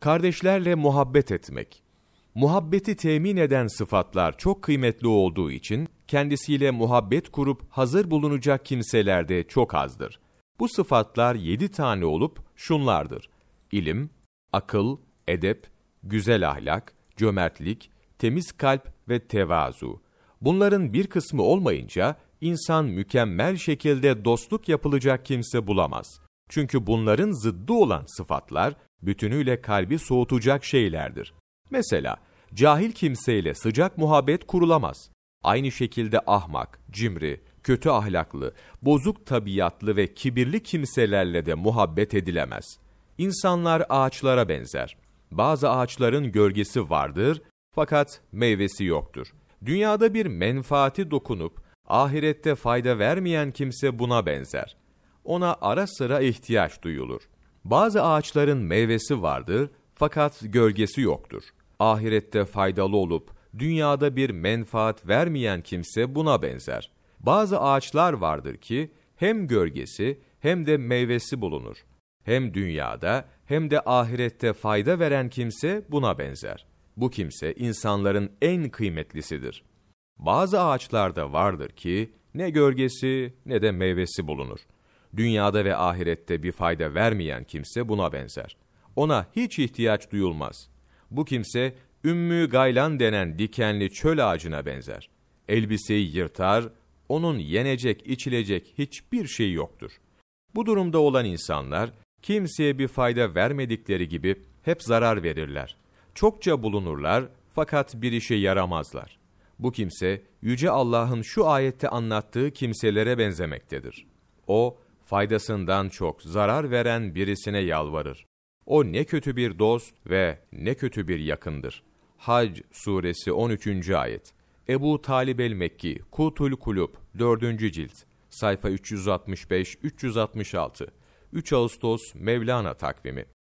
Kardeşlerle muhabbet etmek. Muhabbeti temin eden sıfatlar çok kıymetli olduğu için kendisiyle muhabbet kurup hazır bulunacak kimseler de çok azdır. Bu sıfatlar yedi tane olup şunlardır. İlim, akıl, edep, güzel ahlak, cömertlik, temiz kalp ve tevazu. Bunların bir kısmı olmayınca insan mükemmel şekilde dostluk yapılacak kimse bulamaz. Çünkü bunların zıddı olan sıfatlar bütünüyle kalbi soğutacak şeylerdir. Mesela cahil kimseyle sıcak muhabbet kurulamaz. Aynı şekilde ahmak, cimri, kötü ahlaklı, bozuk tabiatlı ve kibirli kimselerle de muhabbet edilemez. İnsanlar ağaçlara benzer. Bazı ağaçların gölgesi vardır fakat meyvesi yoktur. Dünyada bir menfaati dokunup ahirette fayda vermeyen kimse buna benzer ona ara sıra ihtiyaç duyulur. Bazı ağaçların meyvesi vardır fakat gölgesi yoktur. Ahirette faydalı olup dünyada bir menfaat vermeyen kimse buna benzer. Bazı ağaçlar vardır ki hem gölgesi hem de meyvesi bulunur. Hem dünyada hem de ahirette fayda veren kimse buna benzer. Bu kimse insanların en kıymetlisidir. Bazı ağaçlarda vardır ki ne gölgesi ne de meyvesi bulunur. Dünyada ve ahirette bir fayda vermeyen kimse buna benzer. Ona hiç ihtiyaç duyulmaz. Bu kimse Ümmü Gaylan denen dikenli çöl ağacına benzer. Elbiseyi yırtar, onun yenecek, içilecek hiçbir şey yoktur. Bu durumda olan insanlar kimseye bir fayda vermedikleri gibi hep zarar verirler. Çokça bulunurlar fakat bir işe yaramazlar. Bu kimse Yüce Allah'ın şu ayette anlattığı kimselere benzemektedir. O, faydasından çok zarar veren birisine yalvarır. O ne kötü bir dost ve ne kötü bir yakındır. Hac suresi 13. ayet. Ebu Talib el-Mekki, Kutul Kulub, 4. cilt, sayfa 365-366, 3 Ağustos Mevlana takvimi.